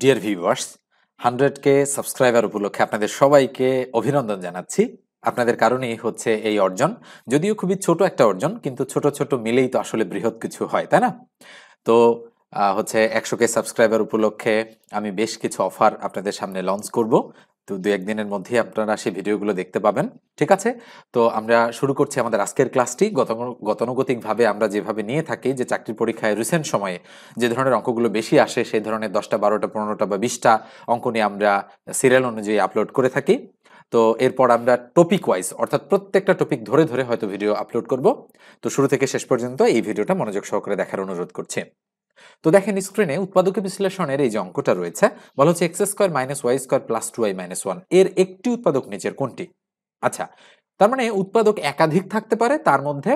deer viewers hundred K subscriber উপলক্ষে আপনাদের সবাইকে অভিনন্দন জানাচ্ছি আপনাদের কারণেই হচ্ছে এই অর্জন যদিও খুবই ছোট একটা অর্জন কিন্তু ছোট ছোট মিলেই তো আসলে বৃহৎ কিছু হয় তাই না তো হচ্ছে একশো কে সাবস্ক্রাইবার উপলক্ষে আমি বেশ কিছু অফার আপনাদের সামনে লঞ্চ করব তো দু একদিনের মধ্যেই আপনারা সেই ভিডিওগুলো দেখতে পাবেন ঠিক আছে তো আমরা শুরু করছি আমাদের আজকের ক্লাসটি গতানুগতিকভাবে আমরা যেভাবে নিয়ে থাকি যে চাকরির পরীক্ষায় রিসেন্ট সময়ে যে ধরনের অঙ্কগুলো বেশি আসে সেই ধরনের দশটা বারোটা পনেরোটা বা বিশটা অঙ্ক নিয়ে আমরা সিরিয়াল অনুযায়ী আপলোড করে থাকি তো এরপর আমরা টপিক ওয়াইজ অর্থাৎ প্রত্যেকটা টপিক ধরে ধরে হয়তো ভিডিও আপলোড করব তো শুরু থেকে শেষ পর্যন্ত এই ভিডিওটা মনোযোগ সহকারে দেখার অনুরোধ করছি তো দেখেন স্ক্রিনে উৎপাদক বিশ্লেষণের এই যে অঙ্কটা রয়েছে বলা হচ্ছে X square minus Y square plus two Y minus one এর একটি উৎপাদক নিচের কোনটি আচ্ছা তার মানে উৎপাদক একাধিক থাকতে পারে তার মধ্যে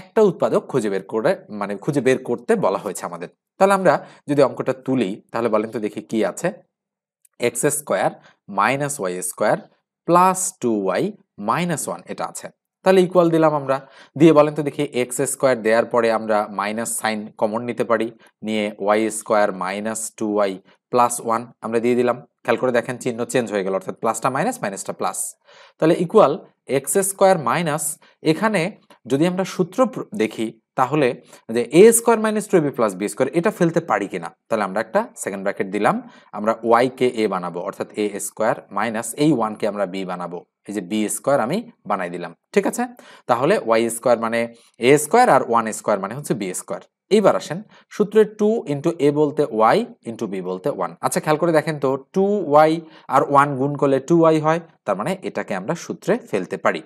একটা উৎপাদক খুঁজে বের করে মানে খুঁজে বের করতে বলা হয়েছে আমাদের তাহলে আমরা যদি অঙ্কটা তুলি তাহলে বলেন তো দেখি কি আছে X square minus Y square plus two Y minus one এটা আছে তাহলে ইকুয়াল দিলাম আমরা দিয়ে বলেন তো দেখি এক্স স্কোয়ার দেওয়ার পরে আমরা মাইনাস সাইন কমন নিতে পারি নিয়ে Y square minus two Y plus one আমরা দিয়ে দিলাম খেয়াল করে দেখেন চিহ্ন চেঞ্জ হয়ে গেল অর্থাৎ প্লাসটা মাইনাস মাইনাসটা প্লাস তাহলে ইকুয়াল এক্স স্কোয়ার মাইনাস এখানে যদি আমরা সূত্র দেখি তাহলে যে A square minus two B plus B square এটা ফেলতে পারি কিনা তাহলে আমরা একটা সেকেন্ড ব্র্যাকেট দিলাম আমরা ওয়াইকে এ বানাবো অর্থাৎ এ স্কোয়ার মাইনাস এই ওয়ানকে আমরা বি বানাবো এই যে বি স্কোয়ার আমি বানাই দিলাম ঠিক আছে তাহলে ওয়াই স্কোয়ার মানে এ স্কোয়ার আর ওয়ান স্কোয়ার মানে হচ্ছে বি স্কোয়ার এইবার আসেন সূত্রে টু ইন্টু এ বলতে ওয়াই ইন্টু বি বলতে ওয়ান আচ্ছা খেয়াল করে দেখেন তো টু ওয়াই আর ওয়ান গুণ করলে টু ওয়াই হয় তার মানে এটাকে আমরা সূত্রে ফেলতে পারি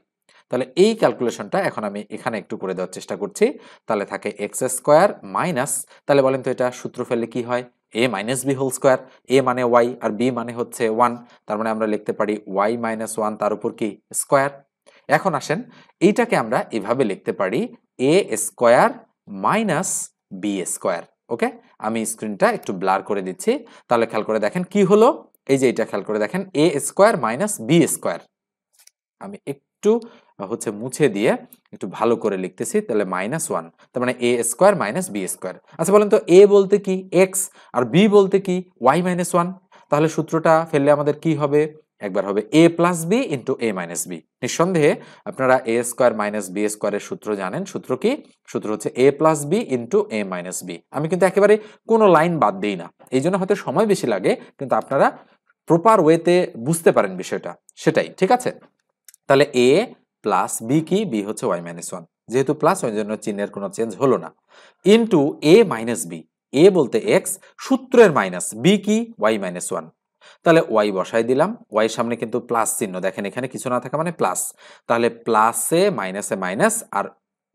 তাহলে এই ক্যালকুলেশনটা এখন আমি এখানে একটু করে দেওয়ার চেষ্টা করছি তাহলে থাকে এক্স স্কোয়ার মাইনাস তাহলে বলেন তো এটা সূত্র ফেললে কি হয় A minus B whole square A মানে ওয়াই আর বি মানে হচ্ছে ওয়ান তার মানে আমরা লিখতে পারি ওয়াই মাইনাস ওয়ান তার উপর কি স্কোয়ার এখন আসেন এইটাকে আমরা এভাবে লিখতে পারি A square minus B square okay আমি স্ক্রিনটা একটু ব্লার করে দিচ্ছি তাহলে খেয়াল করে দেখেন কি হলো এই যে এটা খেয়াল করে দেখেন A square minus B square আমি একটু হচ্ছে মুছে দিয়ে একটু ভালো করে লিখতেছি তাহলে মাইনাস ওয়ান তার মানে A square minus B square আচ্ছা বলেন তো এ বলতে কি এক্স আর বি বলতে কি ওয়াই মাইনাস ওয়ান তাহলে সূত্রটা ফেললে আমাদের কি হবে একবার হবে A plus B into A minus B নিঃসন্দেহে আপনারা এ স্কোয়ার মাইনাস বি স্কোয়ারের সূত্র জানেন সূত্র কি সূত্র হচ্ছে A plus B into A minus B আমি কিন্তু একেবারে কোনো লাইন বাদ দিই না এই জন্য হয়তো সময় বেশি লাগে কিন্তু আপনারা প্রপার ওয়েতে বুঝতে পারেন বিষয়টা সেটাই ঠিক আছে তাহলে এ প্লাস বি কি বি হচ্ছে ওয়াই মাইনাস ওয়ান যেহেতু প্লাস ওই জন্য চিহ্নের কোনো চেঞ্জ হলো না into A minus B A বলতে এক্স সূত্রের মাইনাস বি কি ওয়াই মাইনাস ওয়ান তাহলে ওয়াই বসাই দিলাম ওয়াই সামনে কিন্তু প্লাস চিহ্ন দেখেন এখানে কিছু না থাকা মানে প্লাস তাহলে প্লাসে মাইনাসে মাইনাস আর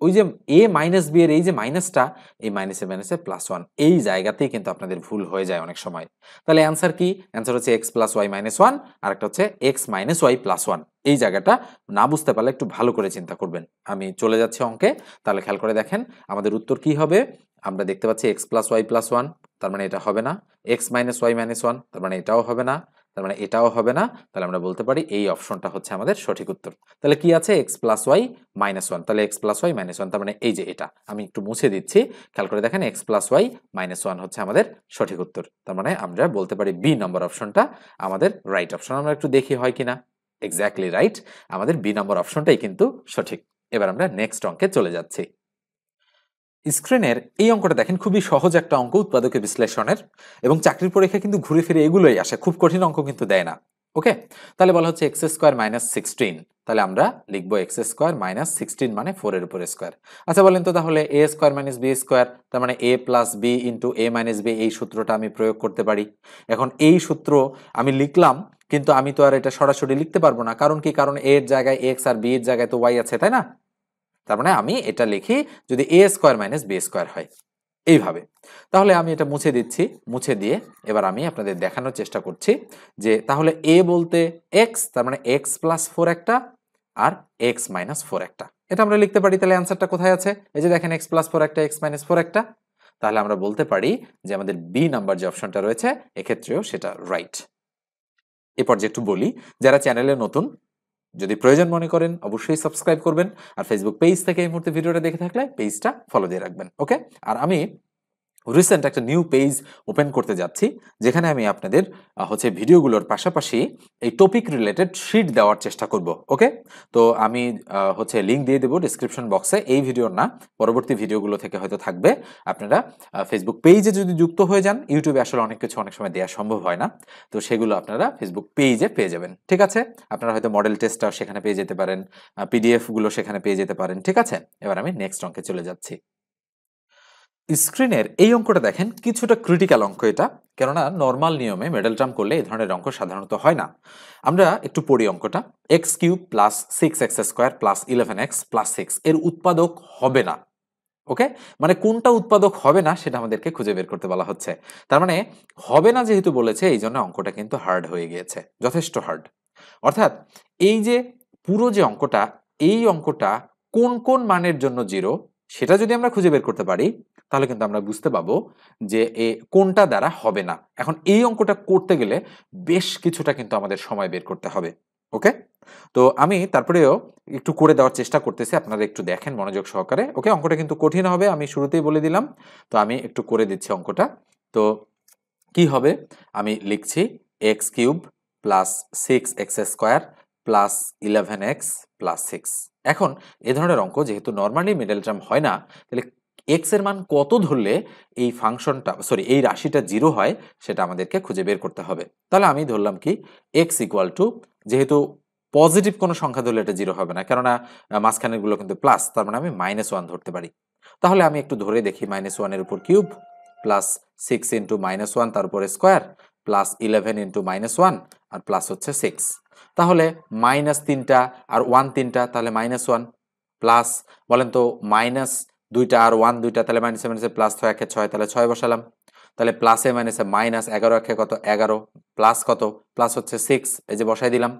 ওই যে এ মাইনাস বি এর এই যে মাইনাসটা এই মাইনাসে মাইনাসে প্লাস ওয়ান এই জায়গাতেই কিন্তু আপনাদের ভুল হয়ে যায় অনেক সময় তাহলে অ্যান্সার কি অ্যান্সার হচ্ছে X plus Y minus one আর একটা হচ্ছে X minus Y plus one এই জায়গাটা না বুঝতে পারলে একটু ভালো করে চিন্তা করবেন আমি চলে যাচ্ছি অঙ্কে তাহলে খেয়াল করে দেখেন আমাদের উত্তর কি হবে আমরা দেখতে পাচ্ছি X plus Y plus one তার মানে এটা হবে না X minus Y minus one তার মানে এটাও হবে না তার মানে এটাও হবে না তাহলে আমরা বলতে পারি এই অপশনটা হচ্ছে আমাদের সঠিক উত্তর তাহলে কি আছে X plus Y minus one তাহলে X plus Y minus one তার মানে এই যে এটা আমি একটু মুছে দিচ্ছি খেয়াল করে দেখেন X plus Y minus one হচ্ছে আমাদের সঠিক উত্তর তার মানে আমরা বলতে পারি বি নম্বর অপশনটা আমাদের রাইট অপশন আমরা একটু দেখি হয় কিনা এক্স্যাক্টলি রাইট আমাদের বি নম্বর অপশনটাই কিন্তু সঠিক এবার আমরা নেক্সট অঙ্কে চলে যাচ্ছি স্ক্রিনের এই অঙ্কটা দেখেন খুবই সহজ একটা অঙ্ক উৎপাদকের বিশ্লেষণের এবং চাকরির পরীক্ষা কিন্তু ঘুরে ফিরে এগুলোই আসে খুব কঠিন অঙ্ক কিন্তু দেয় না ওকে তাহলে বলা হচ্ছে এক্স স্কোয়ার মাইনাস সিক্সটিন তাহলে আমরা লিখবো এক্স স্কোয়ার মাইনাস সিক্সটিন মানে ফোরের উপর স্কোয়ার আচ্ছা বলেন তো তাহলে A square minus B square তার মানে A plus B into A minus B এই সূত্রটা আমি প্রয়োগ করতে পারি এখন এই সূত্র আমি লিখলাম কিন্তু আমি তো আর এটা সরাসরি লিখতে পারবো না কারণ কি কারণ এর জায়গায় এক্স আর বি এর জায়গায় তো ওয়াই আছে তাই না তার মানে আমি এটা লিখি যদি A square minus B square হয় এইভাবে তাহলে আমি এটা মুছে দিচ্ছি মুছে দিয়ে এবার আমি আপনাদের দেখানোর চেষ্টা করছি যে তাহলে এ বলতে এক্স তার মানে এক্স প্লাস ফোর একটা আর এক্স মাইনাস ফোর একটা এটা আমরা লিখতে পারি তাহলে অ্যান্সারটা কোথায় আছে এই যে দেখেন এক্স প্লাস ফোর একটা এক্স মাইনাস ফোর একটা তাহলে আমরা বলতে পারি যে আমাদের বি নাম্বার যে অপশনটা রয়েছে এক্ষেত্রেও সেটা রাইট এরপর যে একটু বলি যারা চ্যানেলে নতুন যদি প্রয়োজন মনে করেন অবশ্যই সাবস্ক্রাইব করবেন আর ফেসবুক পেজ থেকে এই মুহূর্তে ভিডিওটা দেখে থাকলে পেজটা ফলো দিয়ে রাখবেন ওকে আর আমি রিসেন্ট একটা নিউ পেজ ওপেন করতে যাচ্ছি যেখানে আমি আপনাদের হচ্ছে ভিডিওগুলোর পাশাপাশি এই টপিক রিলেটেড শিট দেওয়ার চেষ্টা করব ওকে তো আমি হচ্ছে লিঙ্ক দিয়ে দেবো ডিসক্রিপশন বক্সে এই ভিডিওর না পরবর্তী ভিডিওগুলো থেকে হয়তো থাকবে আপনারা ফেসবুক পেজে যদি যুক্ত হয়ে যান ইউটিউবে আসলে অনেক কিছু অনেক সময় দেওয়া সম্ভব হয় না তো সেগুলো আপনারা ফেসবুক পেজে পেয়ে যাবেন ঠিক আছে আপনারা হয়তো মডেল টেস্টটাও সেখানে পেয়ে যেতে পারেন পিডিএফগুলো সেখানে পেয়ে যেতে পারেন ঠিক আছে এবার আমি নেক্সট অঙ্কে চলে যাচ্ছি স্ক্রিনের এই অঙ্কটা দেখেন কিছুটা ক্রিটিক্যাল অঙ্ক এটা কেননা নর্মাল নিয়মে মেডেল ট্রাম করলে এই ধরনের অঙ্ক সাধারণত হয় না আমরা একটু পড়ি অঙ্কটা X cube plus six X square plus eleven X plus six এর উৎপাদক হবে না ওকে মানে কোনটা উৎপাদক হবে না সেটা আমাদেরকে খুঁজে বের করতে বলা হচ্ছে তার মানে হবে না যেহেতু বলেছে এই জন্য অঙ্কটা কিন্তু হার্ড হয়ে গিয়েছে যথেষ্ট হার্ড অর্থাৎ এই যে পুরো যে অঙ্কটা এই অঙ্কটা কোন কোন মানের জন্য জিরো সেটা যদি আমরা খুঁজে বের করতে পারি তাহলে কিন্তু আমরা বুঝতে পাবো যে এ কোনটা দ্বারা হবে না এখন এই অঙ্কটা করতে গেলে বেশ কিছুটা কিন্তু আমাদের সময় বের করতে হবে ওকে তো আমি তারপরেও একটু করে দেওয়ার চেষ্টা করতেছি আপনারা একটু দেখেন মনোযোগ সহকারে ওকে অঙ্কটা কিন্তু কঠিন হবে আমি শুরুতেই বলে দিলাম তো আমি একটু করে দিচ্ছি অঙ্কটা তো কি হবে আমি লিখছি X cube plus six X square plus eleven X plus six এখন এ ধরনের অঙ্ক যেহেতু নর্মালি মিডল টার্ম হয় না তাহলে এক্স এর মান কত ধরলে এই ফাংশনটা সরি এই রাশিটা জিরো হয় সেটা আমাদেরকে খুঁজে বের করতে হবে তাহলে আমি ধরলাম কি এক্স ইকুয়াল টু যেহেতু পজিটিভ কোনো সংখ্যা ধরলে এটা জিরো হবে না কেননা মাঝখানেরগুলো কিন্তু প্লাস তার মানে আমি মাইনাস ওয়ান ধরতে পারি তাহলে আমি একটু ধরে দেখি মাইনাস ওয়ানের উপর cube plus six into minus one তার উপরে square plus eleven into minus one আর প্লাস হচ্ছে সিক্স তাহলে মাইনাস তিনটা আর ওয়ান তিনটা তাহলে মাইনাস ওয়ান প্লাস বলেন তো মাইনাস দুইটা আর ওয়ান দুইটা তাহলে মাইনাসে মাইনাসে প্লাস ছয় একে ছয় তাহলে ছয় বসালাম তাহলে প্লাসে মাইনাসে মাইনাস এগারো একে কত এগারো প্লাস কত প্লাস হচ্ছে সিক্স এই যে বসাই দিলাম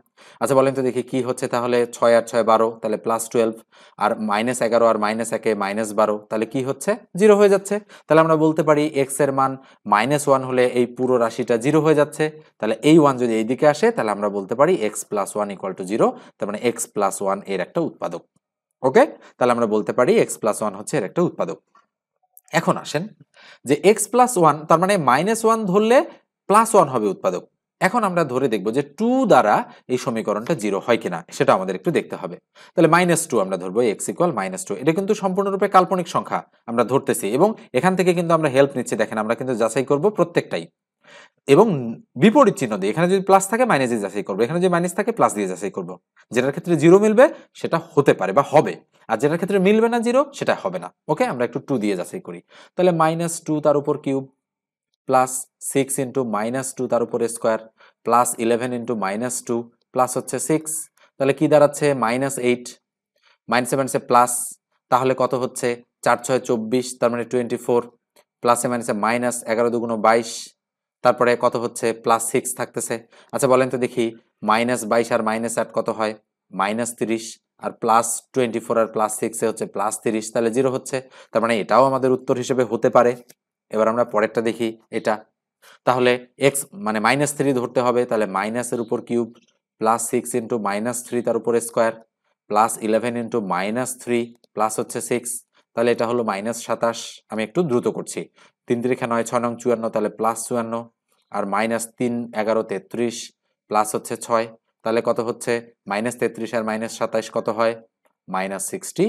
আচ্ছা বলেন তো দেখি কি হচ্ছে তাহলে ছয় আর ছয় বারো তাহলে প্লাস টুয়েলভ আর মাইনাস এগারো আর মাইনাস একে মাইনাস বারো তাহলে কি হচ্ছে জিরো হয়ে যাচ্ছে তাহলে আমরা বলতে পারি এক্স এর মান মাইনাস ওয়ান হলে এই পুরো রাশিটা জিরো হয়ে যাচ্ছে তাহলে এই ওয়ান যদি এইদিকে আসে তাহলে আমরা বলতে পারি X plus one equal to zero তার মানে এক্স প্লাস ওয়ান এর একটা উৎপাদক ওকে তাহলে আমরা বলতে পারি এক্স প্লাস ওয়ান হচ্ছে এর একটা উৎপাদক এখন আসেন যে এক্স প্লাস ওয়ান তার মানে মাইনাস ওয়ান ধরলে প্লাস ওয়ান হবে উৎপাদক এখন আমরা ধরে দেখব যে টু দ্বারা এই সমীকরণটা জিরো হয় কিনা সেটা আমাদের একটু দেখতে হবে তাহলে মাইনাস টু আমরা ধরবো এক্স ইকুয়াল মাইনাস টু এটা কিন্তু সম্পূর্ণরূপে কাল্পনিক সংখ্যা আমরা ধরতেছি এবং এখান থেকে কিন্তু আমরা হেল্প নিচ্ছি দেখেন আমরা কিন্তু যাচাই করব প্রত্যেকটাই এবং বিপরীত চিহ্ন দিয়ে এখানে যদি প্লাস থাকে মাইনাস দিয়ে যাচাই করবো এখানে যদি মাইনাস থাকে প্লাস দিয়ে যাচাই করবো যেটার ক্ষেত্রে জিরো মিলবে সেটা হতে পারে বা হবে আর যেটার ক্ষেত্রে মিলবে না জিরো সেটা হবে না ওকে আমরা একটু টু দিয়ে যাচাই করি তাহলে মাইনাস টু তার উপর cube plus six into minus two তার উপর square plus eleven into minus two plus হচ্ছে সিক্স তাহলে কি দাঁড়াচ্ছে মাইনাস এইট মাইনাসে মাইনাসে প্লাস তাহলে কত হচ্ছে চার ছয় চব্বিশ তার মানে টোয়েন্টি ফোর প্লাসে মাইনাসে মাইনাস এগারো দুগুণ বাইশ তারপরে কত হচ্ছে প্লাস সিক্স থাকতেছে আচ্ছা বলেন তো দেখি মাইনাস বাইশ আর মাইনাস আট কত হয় মাইনাস তিরিশ আর প্লাস টোয়েন্টি ফোর আর প্লাস সিক্সে হচ্ছে প্লাস তিরিশ তাহলে জিরো হচ্ছে তার মানে এটাও আমাদের উত্তর হিসেবে হতে পারে এবার আমরা পরেরটা দেখি এটা তাহলে এক্স মানে মাইনাস থ্রি ধরতে হবে তাহলে মাইনাসের উপর cube plus six into minus three তার উপর square plus eleven into minus three plus হচ্ছে সিক্স তাহলে এটা হলো মাইনাস সাতাশ আমি একটু দ্রুত করছি তিন তিরিখা নয় ছ নং চুয়ান্ন তাহলে প্লাস চুয়ান্ন আর মাইনাস তিন এগারো তেত্রিশ প্লাস হচ্ছে ছয় তাহলে কত হচ্ছে মাইনাস তেত্রিশ আর মাইনাস সাতাইশ কত হয় মাইনাস সিক্সটি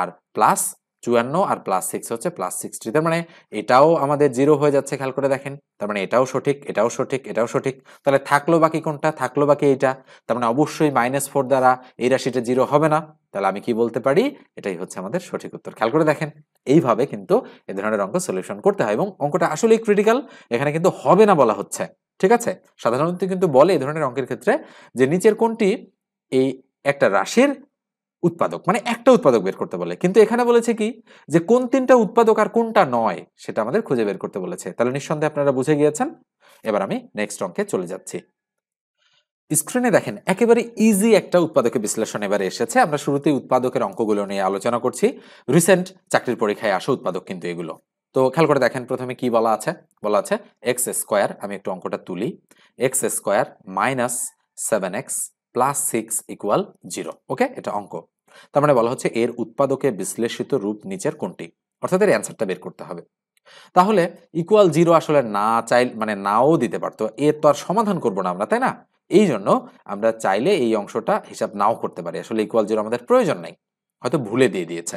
আর প্লাস চুয়ান্ন আর প্লাস সিক্স হচ্ছে প্লাস সিক্সটি তার মানে এটাও আমাদের জিরো হয়ে যাচ্ছে খেয়াল করে দেখেন তার মানে এটাও সঠিক এটাও সঠিক এটাও সঠিক তাহলে থাকলো বাকি কোনটা থাকলো বাকি এটা তার মানে অবশ্যই মাইনাস ফোর দ্বারা এই রাশিটা জিরো হবে না তাহলে আমি কি বলতে পারি এটাই হচ্ছে আমাদের সঠিক উত্তর খেয়াল করে দেখেন এইভাবে কিন্তু এ ধরনের অঙ্ক সলিউশন করতে হয় এবং অঙ্কটা আসলেই ক্রিটিক্যাল এখানে কিন্তু হবে না বলা হচ্ছে ঠিক আছে সাধারণত কিন্তু বলে এই ধরনের অঙ্কের ক্ষেত্রে যে নিচের কোনটি এই একটা রাশির উৎপাদক মানে একটা উৎপাদক বের করতে বলে কিন্তু এখানে বলেছে কি যে কোন তিনটা উৎপাদক আর কোনটা নয় সেটা আমাদের খুঁজে বের করতে বলেছে তাহলে নিঃসন্দেহে আপনারা বুঝে গিয়েছেন এবার আমি নেক্সট অঙ্কে চলে যাচ্ছি স্ক্রিনে দেখেন একেবারে ইজি একটা উৎপাদকে বিশ্লেষণ এবারে এসেছে আমরা শুরুতেই উৎপাদকের অঙ্কগুলো নিয়ে আলোচনা করছি রিসেন্ট চাকরির পরীক্ষায় আসা উৎপাদক কিন্তু এগুলো তো খেয়াল করে দেখেন প্রথমে কি বলা আছে বলা আছে এক্স স্কোয়ার আমি একটু অঙ্কটা তুলি X square minus seven X plus six equal zero okay এটা অঙ্ক তার মানে বলা হচ্ছে এর উৎপাদকে বিশ্লেষিত রূপ নিচের কোনটি অর্থাৎ এর অ্যান্সারটা বের করতে হবে তাহলে ইকুয়াল জিরো আসলে না চাইল মানে নাও দিতে পারতো এর তো আর সমাধান করবো না আমরা তাই না এই জন্য আমরা চাইলে এই অংশটা হিসাব নাও করতে পারি আসলে ইকুয়াল জিরো আমাদের প্রয়োজন নেই হয়তো ভুলে দিয়ে দিয়েছে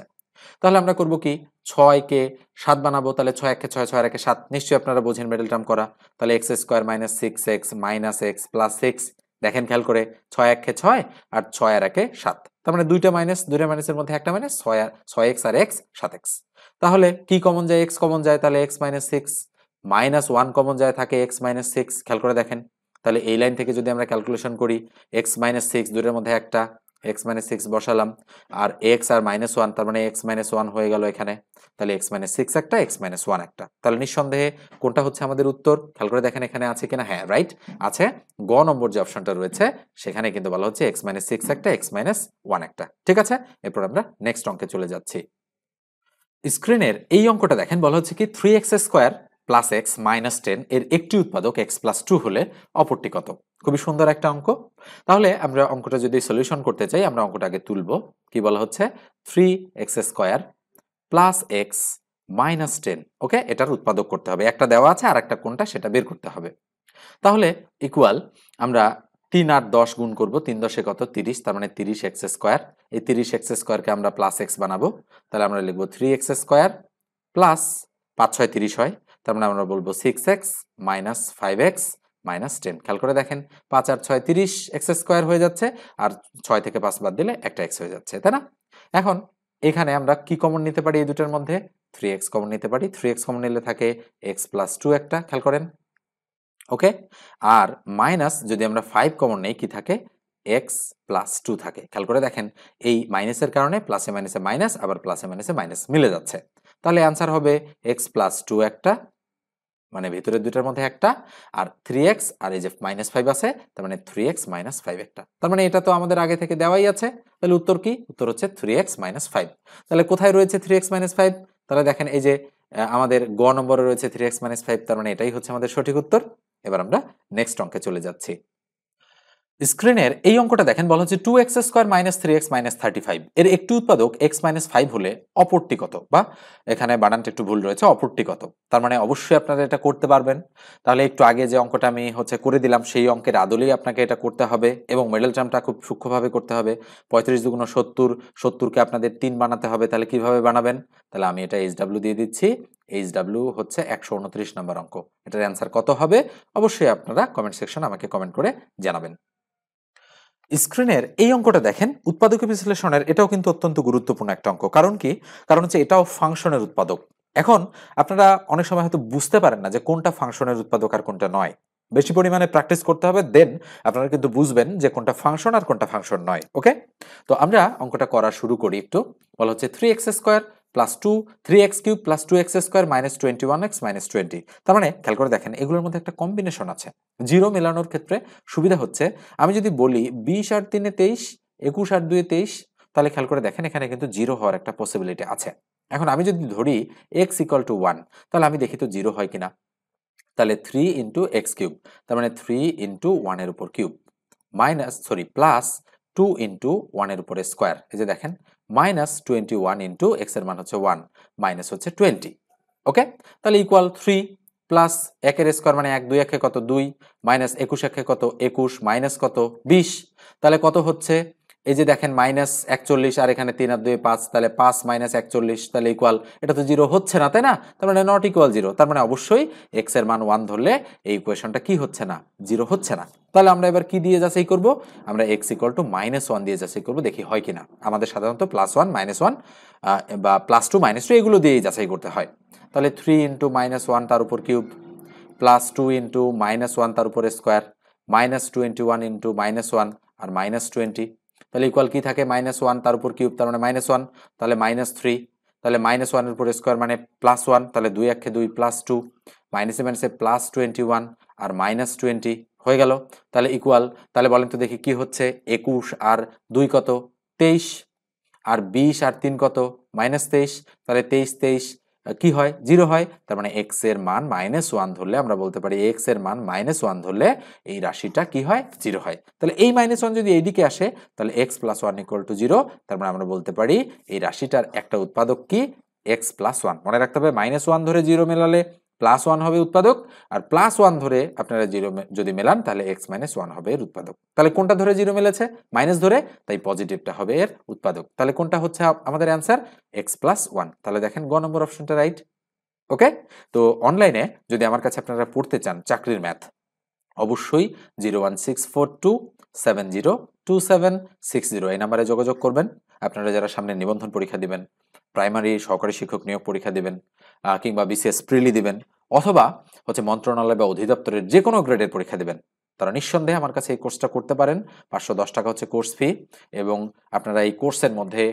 তাহলে আমরা করব কি ছয়কে সাত বানাবো তাহলে ছয় একে ছয় ছয় একে সাত নিশ্চয়ই আপনারা বোঝেন মেডেল টার্ম করা তাহলে X square minus six x minus X plus six দেখেন খেয়াল করে ছয় একে ছয় আর ছয় আর একে সাত তার মানে দুইটা মাইনাস দুইটা মাইনাসের মধ্যে একটা মাইনাস ছয় আর ছয় এক্স আর এক্স সাত এক্স তাহলে কি কমন যায় এক্স কমন যায় তাহলে X minus six minus one common যায় থাকে এক্স মাইনাস সিক্স খেয়াল করে দেখেন তাহলে এই লাইন থেকে যদি আমরা ক্যালকুলেশন করি এক্স মাইনাস সিক্স দুটোর মধ্যে একটা এক্স মাইনাস সিক্স বসালাম আর এক্স আর মাইনাস ওয়ান তার মানে এক্স মাইনাস ওয়ান হয়ে গেল এখানে তাহলে এক্স মাইনাস সিক্স একটা এক্স মাইনাস ওয়ান একটা তাহলে নিঃসন্দেহে কোনটা হচ্ছে আমাদের উত্তর খেয়াল করে দেখেন এখানে আছে কিনা হ্যাঁ রাইট আছে গ নম্বর যে অপশনটা রয়েছে সেখানে কিন্তু বলা হচ্ছে এক্স মাইনাস সিক্স একটা এক্স মাইনাস ওয়ান একটা ঠিক আছে এরপর আমরা নেক্সট অঙ্কে চলে যাচ্ছি স্ক্রিনের এই অঙ্কটা দেখেন বলা হচ্ছে কি three X square plus X minus ten এর একটি উৎপাদক এক্স প্লাস টু হলে অপরটি কত খুবই সুন্দর একটা অঙ্ক তাহলে আমরা অঙ্কটা যদি সলিউশন করতে চাই আমরা অঙ্কটা আগে তুলব কি বলা হচ্ছে three X square plus X minus ten okay এটার উৎপাদক করতে হবে একটা দেওয়া আছে আর একটা কোনটা সেটা বের করতে হবে তাহলে ইকুয়াল আমরা তিন আর দশ গুণ করবো তিন দশে কত তিরিশ তার মানে তিরিশ এক্স স্কোয়ার এই তিরিশ এক্স স্কোয়ারকে আমরা প্লাস এক্স বানাবো তাহলে আমরা লিখবো থ্রি এক্স স্কোয়ার প্লাস পাঁচ ছয় তিরিশ হয় তার মানে আমরা বলবো six x minus five x minus ten খেয়াল করে দেখেন পাঁচ আর ছয় তিরিশ এক্স স্কোয়ার হয়ে যাচ্ছে আর ছয় থেকে পাঁচ বাদ দিলে একটা এক্স হয়ে যাচ্ছে তাই না এখন এখানে আমরা কি কমন নিতে পারি এই দুটার মধ্যে থ্রি এক্স কমন নিতে পারি থ্রি এক্স কমন নিলে থাকে এক্স প্লাস টু একটা খেয়াল করেন ওকে আর মাইনাস যদি আমরা ফাইভ কমন নেই কি থাকে এক্স প্লাস টু থাকে খেয়াল করে দেখেন এই মাইনাসের কারণে প্লাসে মাইনাসে মাইনাস আবার প্লাসে মাইনাসে মাইনাস মিলে যাচ্ছে তাহলে অ্যান্সার হবে এক্স প্লাস টু একটা মানে ভিতরের দুইটার মধ্যে একটা আর থ্রি এক্স আর এই যে মাইনাস ফাইভ আছে তার মানে থ্রি এক্স মাইনাস ফাইভ একটা তার মানে এটা তো আমাদের আগে থেকে দেওয়াই আছে তাহলে উত্তর কি উত্তর হচ্ছে থ্রি এক্স মাইনাস ফাইভ তাহলে কোথায় রয়েছে থ্রি এক্স মাইনাস ফাইভ তাহলে দেখেন এই যে আমাদের গ নম্বরে রয়েছে থ্রি এক্স মাইনাস ফাইভ তার মানে এটাই হচ্ছে আমাদের সঠিক উত্তর এবার আমরা নেক্সট অঙ্কে চলে যাচ্ছি স্ক্রিনের এই অঙ্কটা দেখেন বলা হচ্ছে two X square minus three X minus thirty five এর একটি উৎপাদক এক্স মাইনাস ফাইভ হলে অপরটি কত বা এখানে বানানটা একটু ভুল রয়েছে অপরটি কত তার মানে অবশ্যই আপনারা এটা করতে পারবেন তাহলে একটু আগে যে অঙ্কটা আমি হচ্ছে করে দিলাম সেই অঙ্কের আদলেই আপনাকে এটা করতে হবে এবং মেডেল টার্মটা খুব সূক্ষ্মভাবে করতে হবে পঁয়ত্রিশ দুগুণ সত্তর সত্তরকে আপনাদের তিন বানাতে হবে তাহলে কিভাবে বানাবেন তাহলে আমি এটা এইচ ডাব্লিউ দিয়ে দিচ্ছি এইচ ডাব্লিউ হচ্ছে একশো উনত্রিশ নম্বর অঙ্ক এটার অ্যান্সার কত হবে অবশ্যই আপনারা কমেন্ট সেকশন আমাকে কমেন্ট করে জানাবেন স্ক্রিনের এই অঙ্কটা দেখেন উৎপাদক বিশ্লেষণের এটাও কিন্তু অত্যন্ত গুরুত্বপূর্ণ একটা অঙ্ক কারণ কি কারণ হচ্ছে এটাও ফাংশনের উৎপাদক এখন আপনারা অনেক সময় হয়তো বুঝতে পারেন না যে কোনটা ফাংশনের উৎপাদক আর কোনটা নয় বেশি পরিমাণে প্র্যাকটিস করতে হবে দেন আপনারা কিন্তু বুঝবেন যে কোনটা ফাংশন আর কোনটা ফাংশন নয় ওকে তো আমরা অঙ্কটা করা শুরু করি একটু বলা হচ্ছে three X square plus two three X cube plus two X square minus twenty one X minus twenty তার মানে খেয়াল করে দেখেন এগুলোর মধ্যে একটা কম্বিনেশন আছে জিরো মেলানোর ক্ষেত্রে সুবিধা হচ্ছে আমি যদি বলি বিশ আর তিনে তেইশ একুশ আর দুয়ে তেইশ তাহলে খেয়াল করে দেখেন এখানে কিন্তু জিরো হওয়ার একটা পসিবিলিটি আছে এখন আমি যদি ধরি এক্স ইকাল টু ওয়ান তাহলে আমি দেখি তো জিরো হয় কিনা তাহলে থ্রি ইন্টু এক্স কিউব তার মানে থ্রি ইন্টু ওয়ানের উপর cube minus sorry plus two into ওয়ানের উপরে স্কোয়ার এই যে দেখেন মাইনাস টোয়েন্টি ওয়ান ইন্টু এক্সের মান হচ্ছে ওয়ান মাইনাস হচ্ছে টোয়েন্টি ওকে তাহলে ইকুয়াল থ্রি প্লাস একের স্কোয়ার মানে এক দুই একে কত দুই মাইনাস একুশ একে কত একুশ মাইনাস কত বিশ তাহলে কত হচ্ছে এই যে দেখেন মাইনাস একচল্লিশ আর এখানে তিন আর দুই পাঁচ তাহলে পাঁচ মাইনাস একচল্লিশ তাহলে ইকুয়াল এটা তো জিরো হচ্ছে না তাই না তার মানে নট ইকুয়াল জিরো তার মানে অবশ্যই এক্স এর মান ওয়ান ধরলে এই ইকুয়েশনটা কি হচ্ছে না জিরো হচ্ছে না তাহলে আমরা এবার কি দিয়ে যাচাই করব আমরা X equal to minus one দিয়ে যাচাই করব দেখি হয় কিনা আমাদের সাধারণত প্লাস ওয়ান মাইনাস ওয়ান বা প্লাস টু মাইনাস টু এগুলো দিয়েই যাচাই করতে হয় তাহলে থ্রি ইন্টু মাইনাস ওয়ান তার উপর cube plus two into minus one তার উপর square minus twenty one into minus one আর মাইনাস টোয়েন্টি তাহলে ইকুয়াল কী থাকে মাইনাস ওয়ান তার উপর কিউব তার মানে মাইনাস ওয়ান তাহলে মাইনাস থ্রি তাহলে মাইনাস ওয়ানের উপর স্কোয়ার মানে প্লাস ওয়ান তাহলে দুই একে দুই প্লাস টু মাইনাসে মাইনাসে প্লাস টোয়েন্টি ওয়ান আর মাইনাস টোয়েন্টি হয়ে গেল তাহলে ইকুয়াল তাহলে বলেন তো দেখি কি হচ্ছে একুশ আর দুই কত তেইশ আর বিশ আর তিন কত মাইনাস তেইশ তাহলে তেইশ তেইশ কি হয় জিরো হয় তার মানে এক্স এর মান মাইনাস ওয়ান ধরলে আমরা বলতে পারি এক্স এর মান মাইনাস ওয়ান ধরলে এই রাশিটা কি হয় জিরো হয় তাহলে এই মাইনাস ওয়ান যদি এইদিকে আসে তাহলে X plus one equal to zero তার মানে আমরা বলতে পারি এই রাশিটার একটা উৎপাদক কি এক্স প্লাস ওয়ান মনে রাখতে হবে মাইনাস ওয়ান ধরে জিরো মেলালে প্লাস ওয়ান হবে উৎপাদক আর প্লাস ওয়ান ধরে আপনারা জিরো যদি মেলান তাহলে এক্স মাইনাস ওয়ান হবে এর উৎপাদক তাহলে কোনটা ধরে জিরো মেলেছে মাইনাস ধরে তাই পজিটিভটা হবে এর উৎপাদক তাহলে কোনটা হচ্ছে আমাদের অ্যান্সার এক্স প্লাস ওয়ান তাহলে দেখেন গ নম্বর অপশনটা রাইট ওকে তো অনলাইনে যদি আমার কাছে আপনারা পড়তে চান চাকরির ম্যাথ অবশ্যই zero one six four two seven zero two seven six zero এই নাম্বারে যোগাযোগ করবেন আপনারা যারা সামনে নিবন্ধন পরীক্ষা দিবেন প্রাইমারি সহকারী শিক্ষক নিয়োগ পরীক্ষা দিবেন কিংবা বিসিএস প্রিলি দিবেন অথবা হচ্ছে মন্ত্রণালয় বা অধিদপ্তরের যে কোনো গ্রেডের পরীক্ষা দেবেন তারা নিঃসন্দেহে আমার কাছে এই কোর্সটা করতে পারেন পাঁচশো দশ টাকা হচ্ছে কোর্স ফি এবং আপনারা এই কোর্সের মধ্যে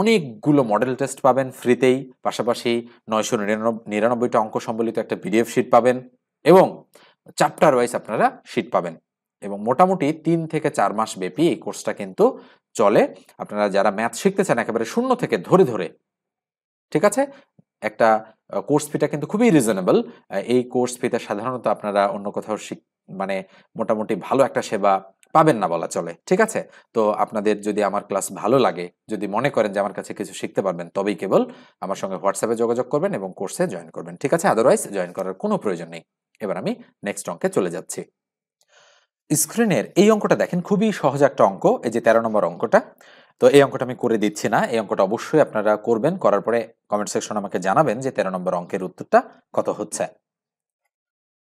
অনেকগুলো মডেল টেস্ট পাবেন ফ্রিতেই পাশাপাশি নয়শো নিরানব্বইটা অঙ্ক সম্বলিত একটা পিডিএফ শিট পাবেন এবং চ্যাপ্টার ওয়াইজ আপনারা শিট পাবেন এবং মোটামুটি তিন থেকে চার মাস ব্যাপী এই কোর্সটা কিন্তু চলে আপনারা যারা ম্যাথ শিখতে চান একেবারে শূন্য থেকে ধরে ধরে ঠিক আছে একটা কোর্স ফিটা কিন্তু খুবই রিজনেবল এই কোর্স ফিতে সাধারণত আপনারা অন্য কোথাও শিখ মানে মোটামুটি ভালো একটা সেবা পাবেন না বলা চলে ঠিক আছে তো আপনাদের যদি আমার ক্লাস ভালো লাগে যদি মনে করেন যে আমার কাছে কিছু শিখতে পারবেন তবেই কেবল আমার সঙ্গে হোয়াটসঅ্যাপে যোগাযোগ করবেন এবং কোর্সে জয়েন করবেন ঠিক আছে আদারওয়াইজ জয়েন করার কোনো প্রয়োজন নেই এবার আমি নেক্সট অঙ্কে চলে যাচ্ছি স্ক্রিনের এই অঙ্কটা দেখেন খুবই সহজ একটা অঙ্ক এই যে তেরো নম্বর অঙ্কটা তো এই অঙ্কটা আমি করে দিচ্ছি না এই অঙ্কটা অবশ্যই আপনারা করবেন করার পরে কমেন্ট সেকশন আমাকে জানাবেন যে তেরো নম্বর অঙ্কের উত্তরটা কত হচ্ছে